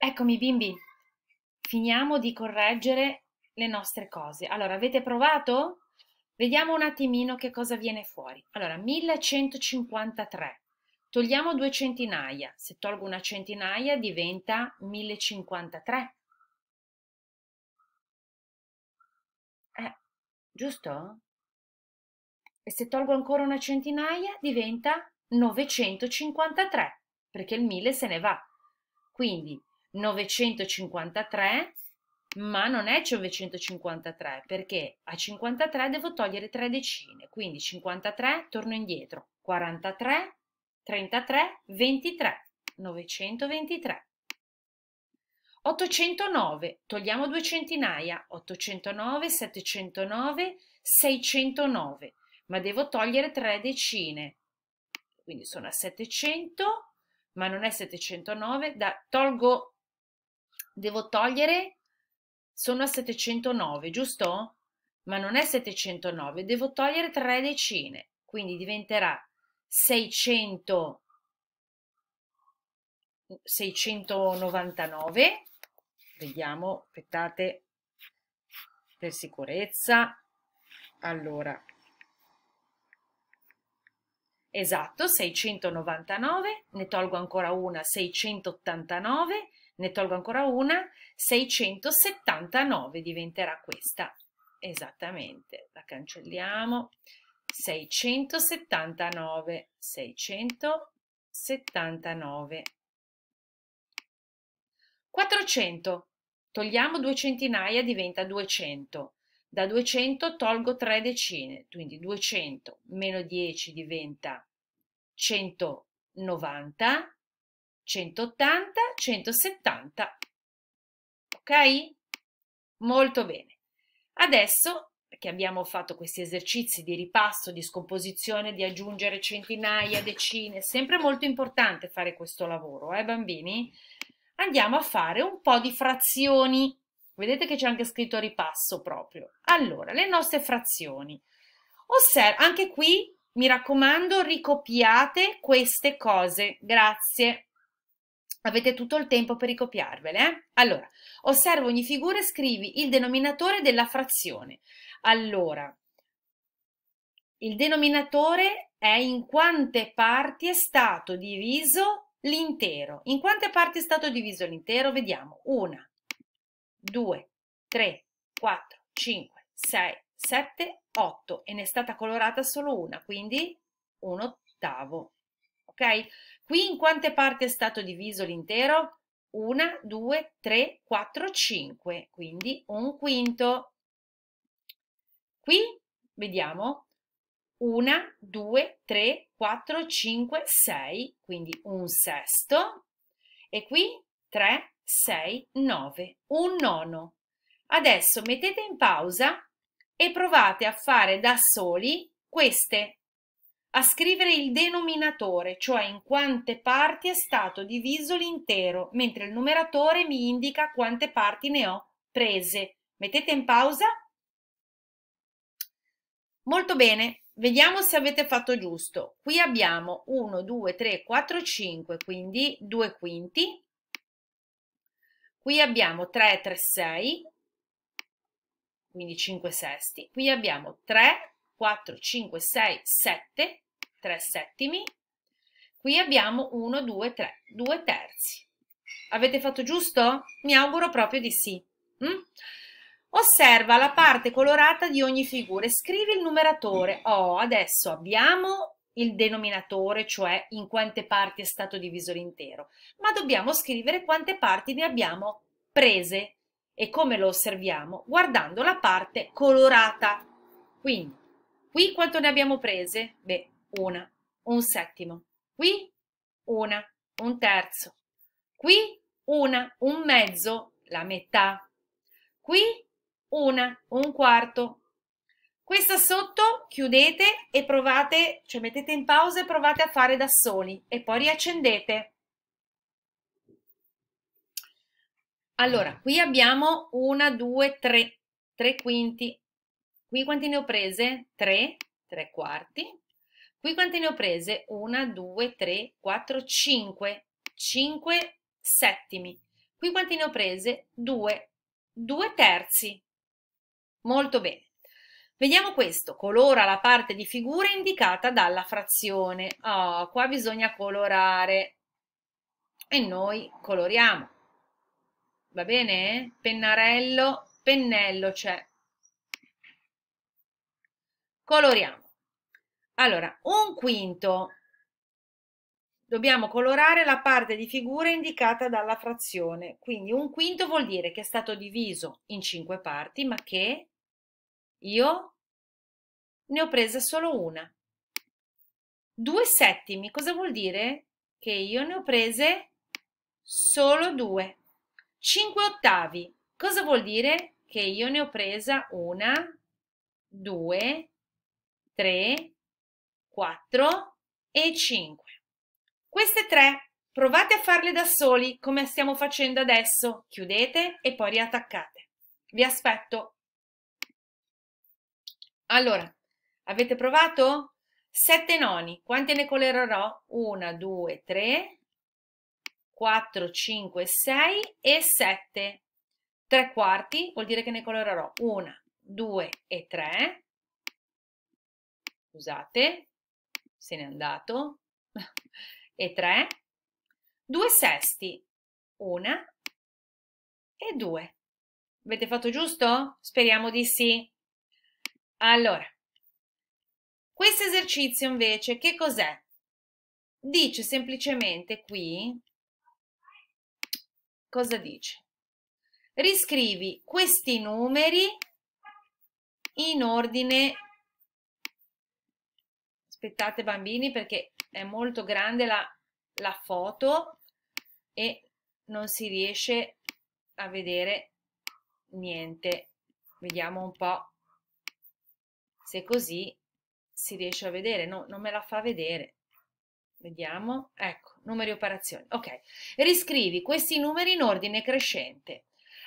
Eccomi bimbi, finiamo di correggere le nostre cose. Allora, avete provato? Vediamo un attimino che cosa viene fuori. Allora, 1153. Togliamo due centinaia. Se tolgo una centinaia diventa 1053. Eh, giusto? E se tolgo ancora una centinaia diventa 953, perché il 1000 se ne va. Quindi 953, ma non è 953 perché a 53 devo togliere tre decine, quindi 53 torno indietro, 43, 33, 23, 923. 809, togliamo due centinaia, 809, 709, 609, ma devo togliere tre decine, quindi sono a 700, ma non è 709, da, tolgo devo togliere, sono a 709, giusto? Ma non è 709, devo togliere tre decine, quindi diventerà 600, 699, vediamo, aspettate, per sicurezza, allora, esatto, 699, ne tolgo ancora una, 689, ne tolgo ancora una, 679 diventerà questa, esattamente, la cancelliamo, 679, 679. 400, togliamo due centinaia diventa 200, da 200 tolgo 3 decine, quindi 200 meno 10 diventa 190, 180, 170. Ok? Molto bene. Adesso, perché abbiamo fatto questi esercizi di ripasso, di scomposizione, di aggiungere centinaia, decine, sempre molto importante fare questo lavoro, eh bambini? Andiamo a fare un po' di frazioni. Vedete che c'è anche scritto ripasso proprio. Allora, le nostre frazioni. Osserva, anche qui mi raccomando, ricopiate queste cose. Grazie. Avete tutto il tempo per ricopiarvele. Eh? Allora, osservo ogni figura e scrivi il denominatore della frazione. Allora, il denominatore è in quante parti è stato diviso l'intero. In quante parti è stato diviso l'intero? Vediamo. Una, due, tre, quattro, cinque, sei, sette, otto. e ne è stata colorata solo una, quindi un ottavo. Ok? Qui in quante parti è stato diviso l'intero? 1, 2, 3, 4, 5, quindi un quinto. Qui vediamo 1, 2, 3, 4, 5, 6, quindi un sesto. E qui 3, 6, 9, un nono. Adesso mettete in pausa e provate a fare da soli queste a scrivere il denominatore, cioè in quante parti è stato diviso l'intero, mentre il numeratore mi indica quante parti ne ho prese. Mettete in pausa? Molto bene, vediamo se avete fatto giusto. Qui abbiamo 1, 2, 3, 4, 5, quindi 2 quinti. Qui abbiamo 3, 3, 6, quindi 5 sesti. Qui abbiamo 3, 4, 5, 6, 7, 3 settimi. Qui abbiamo 1, 2, 3, 2 terzi. Avete fatto giusto? Mi auguro proprio di sì. Mm? Osserva la parte colorata di ogni figura e scrivi il numeratore. Oh, adesso abbiamo il denominatore, cioè in quante parti è stato diviso l'intero, ma dobbiamo scrivere quante parti ne abbiamo prese e come lo osserviamo guardando la parte colorata. Quindi Qui quanto ne abbiamo prese? Beh, una, un settimo. Qui una, un terzo. Qui una, un mezzo, la metà. Qui una, un quarto. Questa sotto chiudete e provate, cioè mettete in pausa e provate a fare da soli e poi riaccendete. Allora, qui abbiamo una, due, tre, tre quinti, Qui quanti ne ho prese? 3, 3 quarti. Qui quanti ne ho prese? 1, 2, 3, 4, 5, 5 settimi. Qui quanti ne ho prese? 2, 2 terzi. Molto bene. Vediamo questo, colora la parte di figura indicata dalla frazione. Oh, qua bisogna colorare e noi coloriamo. Va bene? Pennarello, pennello c'è. Coloriamo. Allora, un quinto. Dobbiamo colorare la parte di figura indicata dalla frazione. Quindi un quinto vuol dire che è stato diviso in cinque parti, ma che io ne ho presa solo una. Due settimi, cosa vuol dire? Che io ne ho prese solo due. Cinque ottavi, cosa vuol dire? Che io ne ho presa una, due, 3, 4 e 5. Queste tre provate a farle da soli come stiamo facendo adesso. Chiudete e poi riattaccate. Vi aspetto. Allora, avete provato? 7 noni. Quante ne colorerò? 1, 2, 3, 4, 5, 6 e 7. 3 quarti vuol dire che ne colorerò 1, 2 e 3, scusate, se n'è andato, e tre, due sesti, una e due. Avete fatto giusto? Speriamo di sì. Allora, questo esercizio invece che cos'è? Dice semplicemente qui, cosa dice? Riscrivi questi numeri in ordine aspettate bambini perché è molto grande la, la foto e non si riesce a vedere niente. Vediamo un po' se così si riesce a vedere. No, non me la fa vedere. Vediamo. Ecco, numeri operazioni. Ok, riscrivi questi numeri in ordine crescente.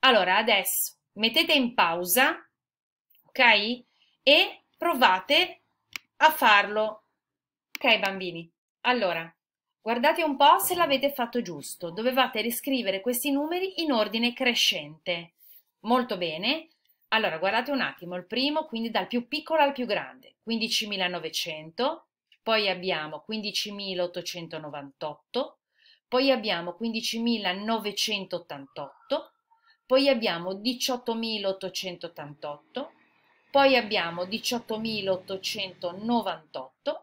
Allora, adesso mettete in pausa, ok? E provate a farlo. Ok bambini, allora guardate un po' se l'avete fatto giusto. Dovevate riscrivere questi numeri in ordine crescente. Molto bene. Allora guardate un attimo, il primo quindi dal più piccolo al più grande, 15.900, poi abbiamo 15.898, poi abbiamo 15.988, poi abbiamo 18.888, poi abbiamo 18.898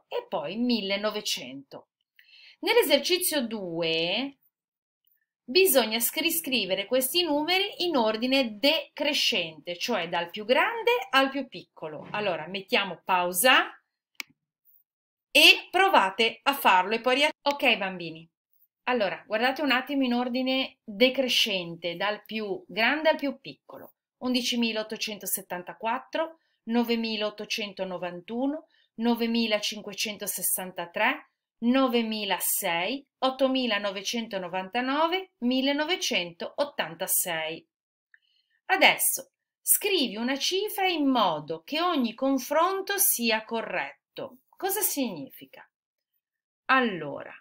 e poi 1.900. Nell'esercizio 2 bisogna scrivere questi numeri in ordine decrescente, cioè dal più grande al più piccolo. Allora mettiamo pausa e provate a farlo e poi riac... Ok bambini, allora guardate un attimo in ordine decrescente, dal più grande al più piccolo. 11.874, 9891, 9563, 9006, 8999, 1986. Adesso scrivi una cifra in modo che ogni confronto sia corretto. Cosa significa? Allora,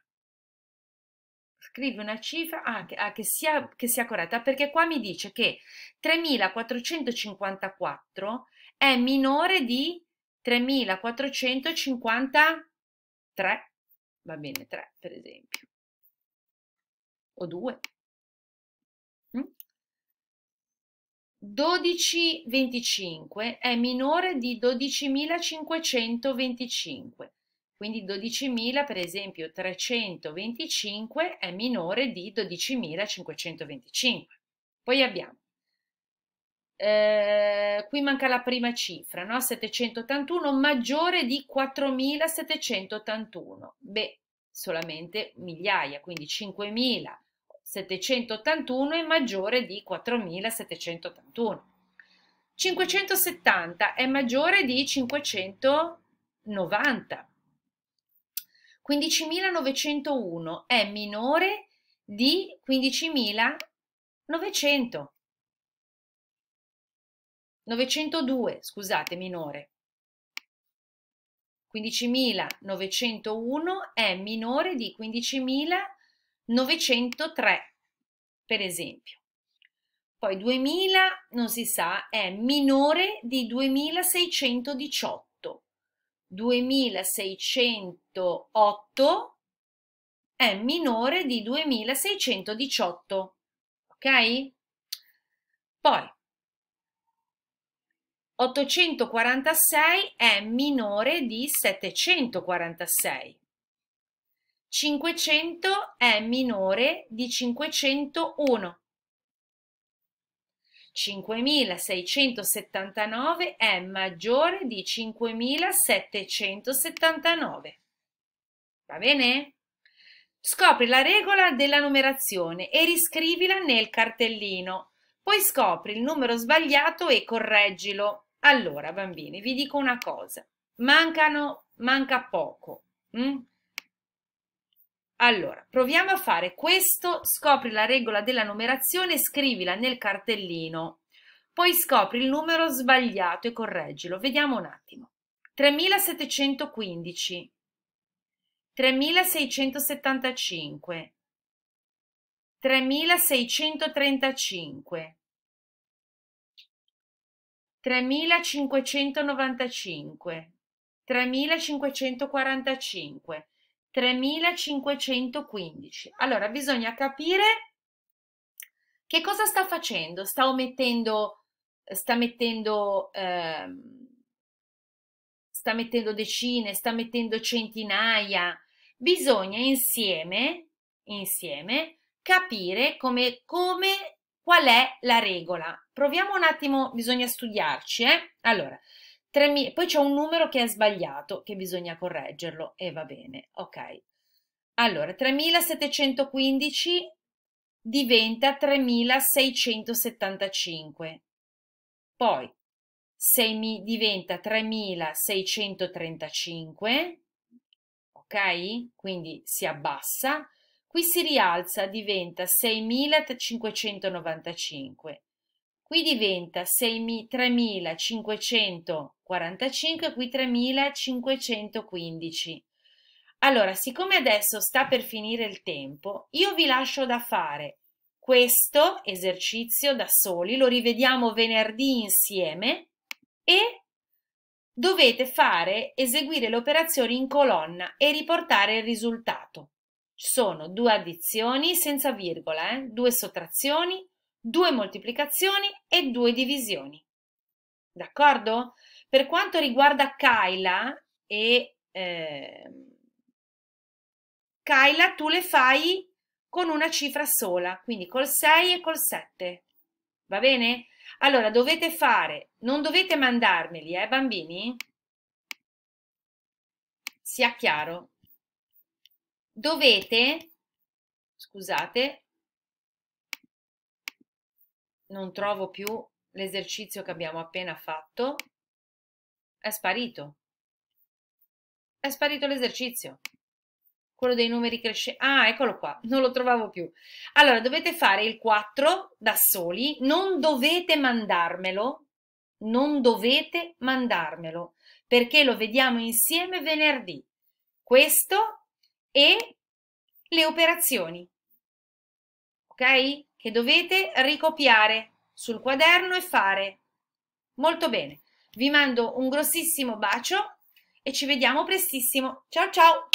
scrivi una cifra ah, che, ah, che, sia, che sia corretta, perché qua mi dice che 3454 è minore di 3453, va bene 3 per esempio, o 2. 1225 mm? è minore di 12525, quindi 12.000 per esempio 325 è minore di 12525. Poi abbiamo eh, qui manca la prima cifra, no? 781 maggiore di 4781. Beh, solamente migliaia, quindi 5781 è maggiore di 4781. 570 è maggiore di 590. 15.901 è minore di 15.900. 902, scusate, minore. 15.901 è minore di 15.903, per esempio. Poi 2000, non si sa, è minore di 2618. 2608 è minore di 2618. Ok? Poi 846 è minore di 746. 500 è minore di 501. 5679 è maggiore di 5779. Va bene? Scopri la regola della numerazione e riscrivila nel cartellino. Poi scopri il numero sbagliato e correggilo. Allora, bambini, vi dico una cosa. Mancano, manca poco. Mm? Allora, proviamo a fare questo, scopri la regola della numerazione, e scrivila nel cartellino, poi scopri il numero sbagliato e correggilo. Vediamo un attimo. 3715, 3675, 3635, 3595, 3545, 3515. Allora, bisogna capire che cosa sta facendo. Sta omettendo, sta mettendo, eh, sta mettendo decine, sta mettendo centinaia. Bisogna insieme, insieme capire come, come qual è la regola? Proviamo un attimo, bisogna studiarci, eh? Allora, 3.000, poi c'è un numero che è sbagliato, che bisogna correggerlo, e va bene, ok. Allora, 3.715 diventa 3.675, poi 6, diventa 3.635, ok? Quindi si abbassa, Qui si rialza, diventa 6.595. Qui diventa 3.545, qui 3.515. Allora, siccome adesso sta per finire il tempo, io vi lascio da fare questo esercizio da soli, lo rivediamo venerdì insieme e dovete fare, eseguire le operazioni in colonna e riportare il risultato sono due addizioni senza virgola, eh? due sottrazioni, due moltiplicazioni e due divisioni. D'accordo? Per quanto riguarda Kaila e eh, Kaila tu le fai con una cifra sola, quindi col 6 e col 7. Va bene? Allora dovete fare, non dovete mandarmeli, eh bambini? Sia chiaro, dovete, scusate, non trovo più l'esercizio che abbiamo appena fatto, è sparito. È sparito l'esercizio. Quello dei numeri crescenti. Ah, eccolo qua, non lo trovavo più. Allora, dovete fare il 4 da soli, non dovete mandarmelo, non dovete mandarmelo, perché lo vediamo insieme venerdì. Questo e le operazioni, ok? Che dovete ricopiare sul quaderno e fare. Molto bene, vi mando un grossissimo bacio e ci vediamo prestissimo. Ciao ciao!